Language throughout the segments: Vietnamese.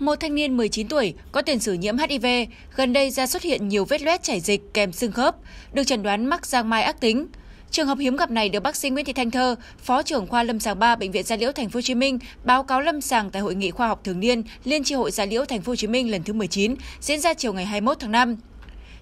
Một thanh niên 19 tuổi có tiền sử nhiễm HIV, gần đây ra xuất hiện nhiều vết loét chảy dịch kèm sưng khớp, được chẩn đoán mắc giang mai ác tính. Trường hợp hiếm gặp này được bác sĩ Nguyễn Thị Thanh Thơ, Phó trưởng khoa Lâm sàng 3 bệnh viện Gia Liễu Thành phố Hồ Chí Minh báo cáo lâm sàng tại hội nghị khoa học thường niên Liên chi hội Gia Liễu Thành phố Hồ Chí Minh lần thứ 19 diễn ra chiều ngày 21 tháng 5.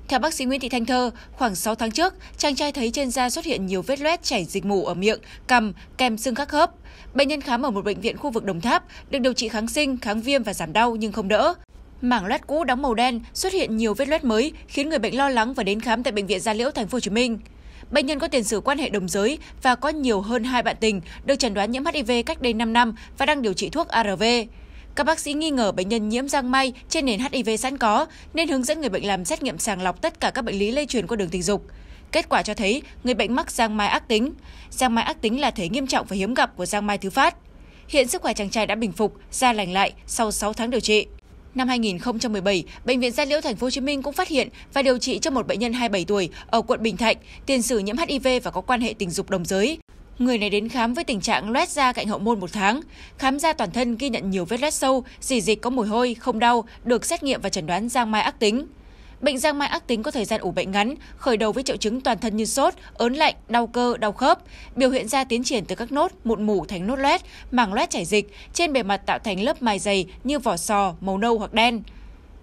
Theo bác sĩ Nguyễn Thị Thanh Thơ, khoảng 6 tháng trước, chàng trai thấy trên da xuất hiện nhiều vết loét chảy dịch mủ ở miệng, cằm, kèm sưng khắc khớp. Bệnh nhân khám ở một bệnh viện khu vực Đồng Tháp, được điều trị kháng sinh, kháng viêm và giảm đau nhưng không đỡ. Mảng loét cũ đóng màu đen, xuất hiện nhiều vết loét mới khiến người bệnh lo lắng và đến khám tại bệnh viện Gia Liễu thành phố Hồ Chí Minh. Bệnh nhân có tiền sử quan hệ đồng giới và có nhiều hơn hai bạn tình, được chẩn đoán nhiễm HIV cách đây 5 năm và đang điều trị thuốc ARV. Các bác sĩ nghi ngờ bệnh nhân nhiễm giang may trên nền HIV sẵn có nên hướng dẫn người bệnh làm xét nghiệm sàng lọc tất cả các bệnh lý lây truyền qua đường tình dục. Kết quả cho thấy người bệnh mắc giang mai ác tính. Giang mai ác tính là thể nghiêm trọng và hiếm gặp của giang mai thứ phát. Hiện sức khỏe chàng trai đã bình phục, da lành lại sau 6 tháng điều trị. Năm 2017, bệnh viện Gia Liễu thành phố Hồ Chí Minh cũng phát hiện và điều trị cho một bệnh nhân 27 tuổi ở quận Bình Thạnh, tiền sử nhiễm HIV và có quan hệ tình dục đồng giới. Người này đến khám với tình trạng loét da cạnh hậu môn một tháng. Khám da toàn thân ghi nhận nhiều vết loét sâu, dì dịch có mùi hôi, không đau, được xét nghiệm và chẩn đoán giang mai ác tính. Bệnh giang mai ác tính có thời gian ủ bệnh ngắn, khởi đầu với triệu chứng toàn thân như sốt, ớn lạnh, đau cơ, đau khớp. Biểu hiện da tiến triển từ các nốt mụn mủ thành nốt loét, màng loét chảy dịch, trên bề mặt tạo thành lớp mài dày như vỏ sò, màu nâu hoặc đen.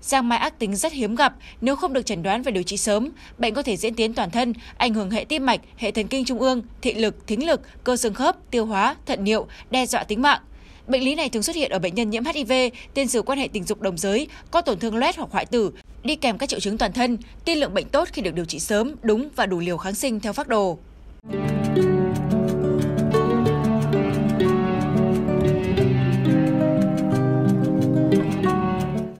Giang mai ác tính rất hiếm gặp, nếu không được chẩn đoán và điều trị sớm, bệnh có thể diễn tiến toàn thân, ảnh hưởng hệ tim mạch, hệ thần kinh trung ương, thị lực, thính lực, cơ xương khớp, tiêu hóa, thận niệu, đe dọa tính mạng. Bệnh lý này thường xuất hiện ở bệnh nhân nhiễm HIV, tiền sử quan hệ tình dục đồng giới, có tổn thương loét hoặc hoại tử, đi kèm các triệu chứng toàn thân, tiên lượng bệnh tốt khi được điều trị sớm, đúng và đủ liều kháng sinh theo phác đồ.